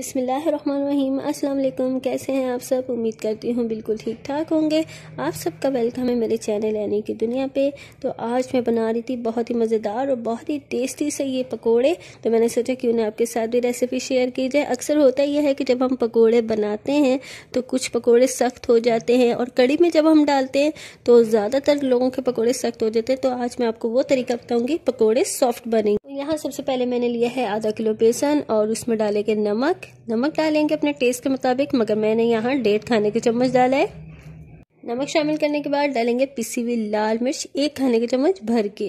अस्सलाम वालेकुम कैसे हैं आप सब उम्मीद करती हूँ बिल्कुल ठीक ठाक होंगे आप सबका वेलकम है मेरे चैनल यानी की दुनिया पे तो आज मैं बना रही थी बहुत ही मज़ेदार और बहुत ही टेस्टी से ये पकोड़े तो मैंने सोचा कि उन्हें आपके साथ भी रेसिपी शेयर की जाए अक्सर होता यह है कि जब हम पकौड़े बनाते हैं तो कुछ पकौड़े सख्त हो जाते हैं और कड़ी में जब हम डालते हैं तो ज़्यादातर लोगों के पकौड़े सख्त हो जाते हैं तो आज मैं आपको वो तरीका बताऊँगी पकौड़े सॉफ्ट बनेंगे यहाँ सबसे पहले मैंने लिया है आधा किलो बेसन और उसमें डालेंगे नमक नमक डालेंगे अपने टेस्ट के मुताबिक मगर मैंने यहाँ डेढ़ खाने के चम्मच डाला है नमक शामिल करने के बाद डालेंगे पिसी हुई लाल मिर्च एक खाने के चम्मच भर के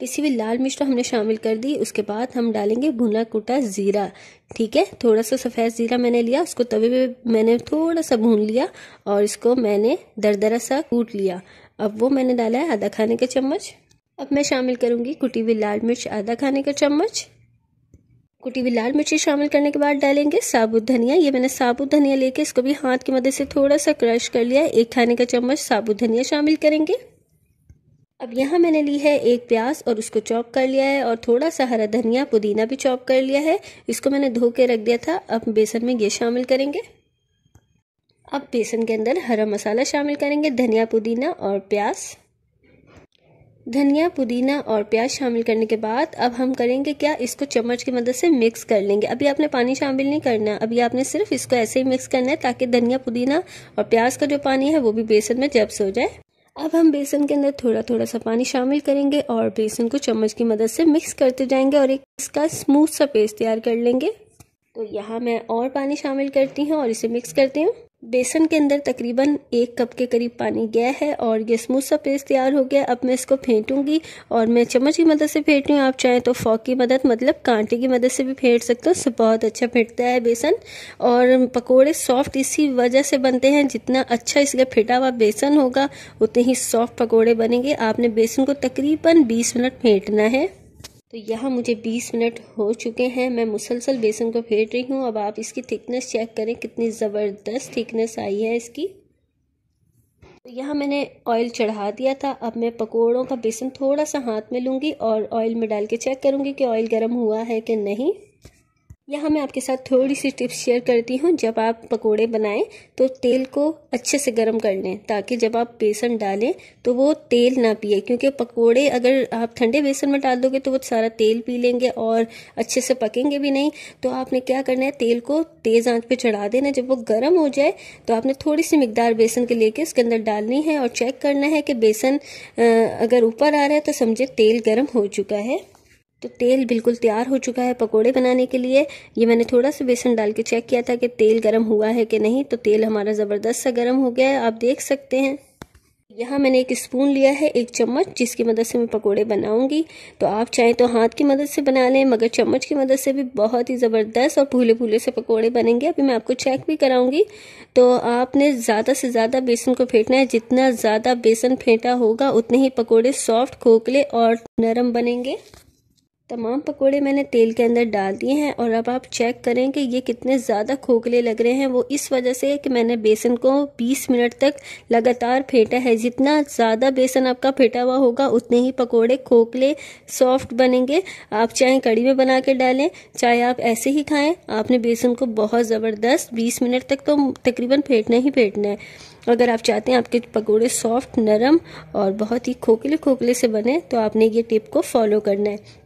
पिसी हुई लाल मिर्च तो हमने शामिल कर दी उसके बाद हम डालेंगे भुना कुटा ज़ीरा ठीक है थोड़ा सा सफ़ेद ज़ीरा मैंने लिया उसको तवे पे मैंने थोड़ा सा भून लिया और इसको मैंने दरदरा सा कूट लिया अब वो मैंने डाला है आधा खाने का चम्मच अब मैं शामिल करूंगी कुटी हुई लाल मिर्च आधा खाने का चम्मच कुटी हुई लाल मिर्ची शामिल करने के बाद डालेंगे साबुत धनिया ये मैंने साबुत धनिया लेके इसको भी हाथ की मदद से थोड़ा सा क्रश कर लिया एक खाने का चम्मच साबुत धनिया शामिल करेंगे अब यहाँ मैंने ली है एक प्याज और उसको चॉप कर लिया है और थोड़ा सा हरा धनिया पुदीना भी चॉप कर लिया है इसको मैंने धो के रख दिया था अब बेसन में ये शामिल करेंगे अब बेसन के अंदर हरा मसाला शामिल करेंगे धनिया पुदीना और प्याज धनिया पुदीना और प्याज शामिल करने के बाद अब हम करेंगे क्या इसको चम्मच की मदद से मिक्स कर लेंगे अभी आपने पानी शामिल नहीं करना अभी आपने सिर्फ इसको ऐसे ही मिक्स करना है ताकि धनिया पुदीना और प्याज का जो पानी है वो भी बेसन में जब्स हो जाए अब हम बेसन के अंदर थोड़ा थोड़ा सा पानी शामिल करेंगे और बेसन को चम्मच की मदद से मिक्स करते जाएंगे और एक इसका स्मूथ सा पेस्ट तैयार कर लेंगे तो यहाँ मैं और पानी शामिल करती हूँ और इसे मिक्स करती हूँ बेसन के अंदर तकरीबन एक कप के करीब पानी गया है और ये स्मूथ सा पेस्ट तैयार हो गया अब मैं इसको फेंटूंगी और मैं चम्मच की मदद से फेंट रही हूँ आप चाहें तो फोक की मदद मतलब कांटे की मदद से भी फेंट सकते हो बहुत अच्छा फेंटता है बेसन और पकोड़े सॉफ्ट इसी वजह से बनते हैं जितना अच्छा इसका फेंटा हुआ बेसन होगा उतने ही सॉफ्ट पकौड़े बनेंगे आपने बेसन को तकरीबन बीस मिनट फेंटना है तो यहाँ मुझे 20 मिनट हो चुके हैं मैं मुसलसल बेसन को फेंट रही हूँ अब आप इसकी थिकनेस चेक करें कितनी ज़बरदस्त थिकनेस आई है इसकी तो यहाँ मैंने ऑयल चढ़ा दिया था अब मैं पकोड़ों का बेसन थोड़ा सा हाथ में लूँगी और ऑयल में डाल के चेक करूँगी कि ऑयल गर्म हुआ है कि नहीं यहाँ मैं आपके साथ थोड़ी सी टिप्स शेयर करती हूँ जब आप पकोड़े बनाएं तो तेल को अच्छे से गर्म कर लें ताकि जब आप बेसन डालें तो वो तेल ना पिए क्योंकि पकोड़े अगर आप ठंडे बेसन में डाल दोगे तो वो सारा तेल पी लेंगे और अच्छे से पकेंगे भी नहीं तो आपने क्या करना है तेल को तेज़ आंच पे चढ़ा देना जब वो गर्म हो जाए तो आपने थोड़ी सी मकदार बेसन के लेके उसके अंदर डालनी है और चेक करना है कि बेसन अगर ऊपर आ रहा है तो समझे तेल गर्म हो चुका है तो तेल बिल्कुल तैयार हो चुका है पकोड़े बनाने के लिए ये मैंने थोड़ा सा बेसन डाल के चेक किया था कि तेल गर्म हुआ है कि नहीं तो तेल हमारा ज़बरदस्त सा गर्म हो गया है आप देख सकते हैं यहाँ मैंने एक स्पून लिया है एक चम्मच जिसकी मदद से मैं पकोड़े बनाऊंगी तो आप चाहें तो हाथ की मदद से बना लें मगर चम्मच की मदद से भी बहुत ही ज़बरदस्त और भूले भूले से पकोड़े बनेंगे अभी मैं आपको चेक भी कराऊंगी तो आपने ज़्यादा से ज़्यादा बेसन को फेंटना है जितना ज़्यादा बेसन फेंटा होगा उतने ही पकौड़े सॉफ्ट खोखले और नरम बनेंगे तमाम पकोड़े मैंने तेल के अंदर डाल दिए हैं और अब आप चेक करें कि ये कितने ज़्यादा खोखले लग रहे हैं वो इस वजह से कि मैंने बेसन को 20 मिनट तक लगातार फेंटा है जितना ज़्यादा बेसन आपका फेंटा हुआ होगा उतने ही पकोड़े खोखले सॉफ्ट बनेंगे आप चाहे कड़ी में बना के डालें चाहे आप ऐसे ही खाएँ आपने बेसन को बहुत ज़बरदस्त बीस मिनट तक तो तकरीबन फेंटना ही फेंटना है अगर आप चाहते हैं आपके पकौड़े सॉफ्ट नरम और बहुत ही खोखले खोखले से बने तो आपने ये टिप को फॉलो करना है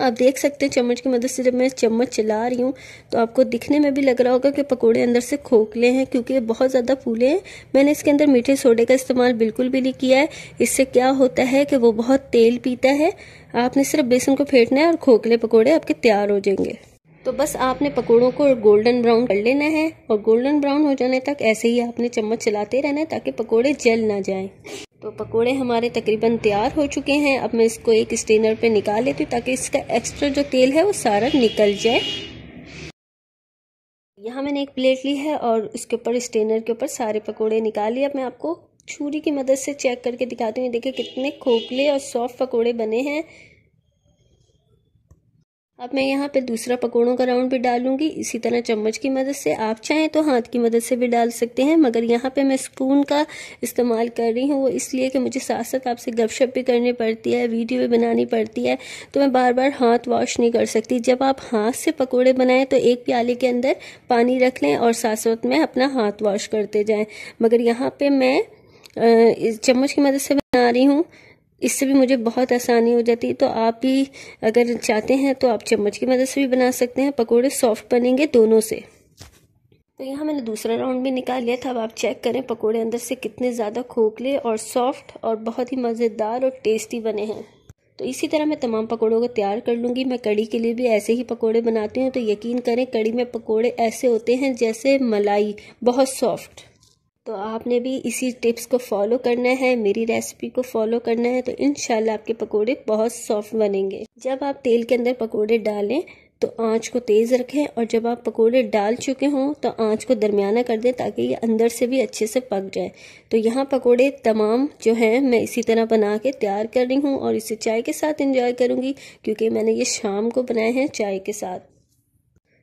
आप देख सकते हैं चम्मच की मदद से जब मैं चम्मच चला रही हूँ तो आपको दिखने में भी लग रहा होगा कि पकोड़े अंदर से खोखले हैं क्योंकि बहुत ज़्यादा फूले हैं मैंने इसके अंदर मीठे सोडे का इस्तेमाल बिल्कुल भी नहीं किया है इससे क्या होता है कि वो बहुत तेल पीता है आपने सिर्फ बेसन को फेंटना है और खोखले पकौड़े आपके तैयार हो जाएंगे तो बस आपने पकोड़ों को गोल्डन ब्राउन कर लेना है और गोल्डन ब्राउन हो जाने तक ऐसे ही आपने चम्मच चलाते रहना है ताकि पकोड़े जल ना जाएं तो पकोड़े हमारे तकरीबन तैयार हो चुके हैं अब मैं इसको एक स्टेनर पे निकाल लेती हूँ ताकि इसका एक्स्ट्रा जो तेल है वो सारा निकल जाए यहाँ मैंने एक प्लेट ली है और उसके ऊपर स्टेनर के ऊपर सारे पकोड़े निकाल लिए अब मैं आपको छुरी की मदद से चेक करके दिखाती हूँ देखिए कितने खोखले और सॉफ्ट पकौड़े बने हैं अब मैं यहाँ पे दूसरा पकौड़ों का राउंड भी डालूंगी इसी तरह चम्मच की मदद से आप चाहें तो हाथ की मदद से भी डाल सकते हैं मगर यहाँ पे मैं स्पून का इस्तेमाल कर रही हूँ वो इसलिए कि मुझे साथ साथ आपसे गपशप भी करनी पड़ती है वीडियो भी बनानी पड़ती है तो मैं बार बार हाथ वॉश नहीं कर सकती जब आप हाथ से पकौड़े बनाएं तो एक प्याले के अंदर पानी रख लें और साथ साथ में अपना हाथ वॉश करते जाएँ मगर यहाँ पर मैं चम्मच की मदद से बना रही हूँ इससे भी मुझे बहुत आसानी हो जाती है तो आप भी अगर चाहते हैं तो आप चम्मच की मदद से भी बना सकते हैं पकौड़े सॉफ्ट बनेंगे दोनों से तो यहाँ मैंने दूसरा राउंड भी निकाल लिया था अब आप चेक करें पकोड़े अंदर से कितने ज़्यादा खोखले और सॉफ्ट और बहुत ही मज़ेदार और टेस्टी बने हैं तो इसी तरह मैं तमाम पकोड़ों को तैयार कर लूँगी मैं कड़ी के लिए भी ऐसे ही पकोड़े बनाती हूँ तो यकीन करें कड़ी में पकोड़े ऐसे होते हैं जैसे मलाई बहुत सॉफ्ट तो आपने भी इसी टिप्स को फॉलो करना है मेरी रेसिपी को फॉलो करना है तो इन आपके पकोड़े बहुत सॉफ्ट बनेंगे जब आप तेल के अंदर पकोड़े डालें तो आंच को तेज़ रखें और जब आप पकोड़े डाल चुके हों तो आंच को दरमियाना कर दें ताकि ये अंदर से भी अच्छे से पक जाए तो यहाँ पकोड़े तमाम जो हैं मैं इसी तरह बना के तैयार कर रही हूँ और इसे चाय के साथ इंजॉय करूँगी क्योंकि मैंने ये शाम को बनाए हैं चाय के साथ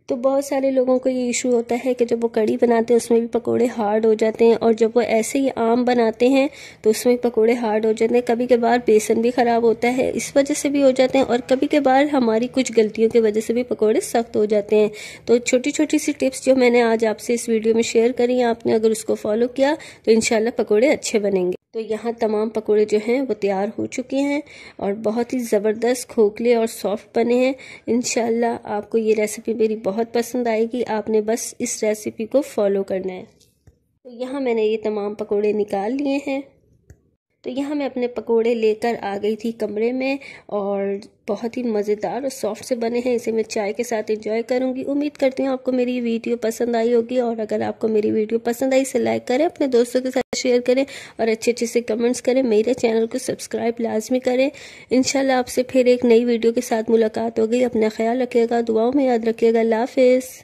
तो बहुत सारे लोगों को ये इशू होता है कि जब वो कड़ी बनाते हैं उसमें भी पकोड़े हार्ड हो जाते हैं और जब वो ऐसे ही आम बनाते हैं तो उसमें पकोड़े हार्ड हो जाते हैं कभी कभार बेसन भी ख़राब होता है इस वजह से भी हो जाते हैं और कभी कभार हमारी कुछ गलतियों की वजह से भी पकौड़े सख्त हो जाते हैं तो छोटी छोटी सी टिप्स जो मैंने आज आपसे इस वीडियो में शेयर करी आपने अगर उसको फॉलो किया तो इन पकौड़े अच्छे बनेंगे तो यहाँ तमाम पकोड़े जो हैं वो तैयार हो चुके हैं और बहुत ही ज़बरदस्त खोखले और सॉफ्ट बने हैं इन आपको ये रेसिपी मेरी बहुत पसंद आएगी आपने बस इस रेसिपी को फॉलो करना है तो यहाँ मैंने ये तमाम पकोड़े निकाल लिए हैं तो यहाँ मैं अपने पकोड़े लेकर आ गई थी कमरे में और बहुत ही मज़ेदार और सॉफ्ट से बने हैं इसे मैं चाय के साथ इंजॉय करूँगी उम्मीद करती हूँ आपको मेरी वीडियो पसंद आई होगी और अगर आपको मेरी वीडियो पसंद आई इसे लाइक करें अपने दोस्तों के साथ शेयर करें और अच्छे अच्छे से कमेंट्स करें मेरे चैनल को सब्सक्राइब लाजमी करें इन आपसे फिर एक नई वीडियो के साथ मुलाकात होगी अपना ख्याल रखिएगा दुआओं में याद रखिएगा लाफिज़